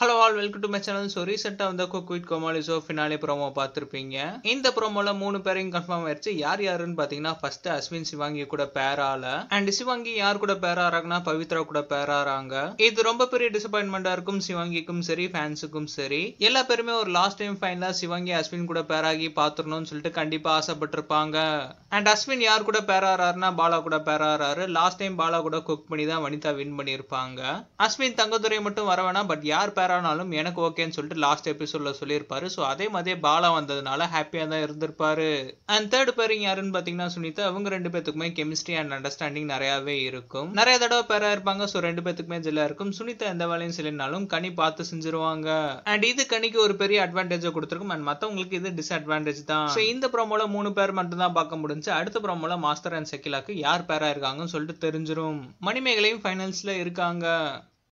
hello all welcome to my channel so ரீசெண்டாக வந்த Comali கோமாலிசோ finale promo பார்த்துருப்பீங்க இந்த ப்ரோமோவில் மூணு பேரையும் கன்ஃபார்ம் ஆயிடுச்சு யார் யாருன்னு பார்த்தீங்கன்னா ஃபர்ஸ்ட் அஸ்வின் சிவாங்கி கூட பேரால அண்ட் சிவாங்கி யார் கூட பேராறாங்கன்னா பவித்ரா கூட பேராறாங்க இது ரொம்ப பெரிய டிசப்பாயின்மெண்ட்டாக இருக்கும் சிவாங்கிக்கும் சரி ஃபேன்ஸுக்கும் சரி எல்லா பேருமே ஒரு லாஸ்ட் டைம் ஃபைனலாக சிவாங்கி அஸ்வின் கூட பேராகி பார்த்துடணும்னு சொல்லிட்டு கண்டிப்பாக ஆசைப்பட்டிருப்பாங்க அண்ட் அஸ்வின் யார் கூட பேராறாருன்னா பாலா கூட பேராறாரு லாஸ்ட் டைம் பாலா கூட குக் பண்ணி தான் வனிதா வின் பண்ணியிருப்பாங்க அஸ்வின் தங்கத்துறை மட்டும் வர வேணாம் பட் யார் யாரானாலும் எனக்கு ஓகேன்னு சொல்லிட்டு லாஸ்ட் எபிசோட்ல சொல்லியிருப்பாரு ஸோ அதே மாதிரியே பாலா வந்ததுனால ஹாப்பியாக தான் இருந்திருப்பாரு அண்ட் தேர்ட் பேரிங் யாருன்னு பார்த்தீங்கன்னா சுனிதா அவங்க ரெண்டு பேத்துக்குமே கெமிஸ்ட்ரி அண்ட் அண்டர்ஸ்டாண்டிங் நிறையாவே இருக்கும் நிறைய தடவை பேரா இருப்பாங்க ஸோ ரெண்டு பேத்துக்குமே ஜெல்லா இருக்கும் சுனிதா எந்த வேலையும் சொல்லினாலும் கனி பார்த்து செஞ்சிருவாங்க அண்ட் இது கனிக்கு ஒரு பெரிய அட்வான்டேஜை கொடுத்துருக்கும் அண்ட் மற்றவங்களுக்கு இது டிஸ்அட்வான்டேஜ் தான் ஸோ இந்த ப்ரோமோல மூணு பேர் மட்டும் தான் பார்க்க முடிஞ்சு அடுத்த ப்ரோமோல மாஸ்டர் அண்ட் செக்கிலாக்கு யார் பேரா இருக்காங்கன்னு சொல்லிட்டு தெரிஞ்சிடும் மணிமேகலையும் ஃபைனல்ஸ்ல இருக்காங்க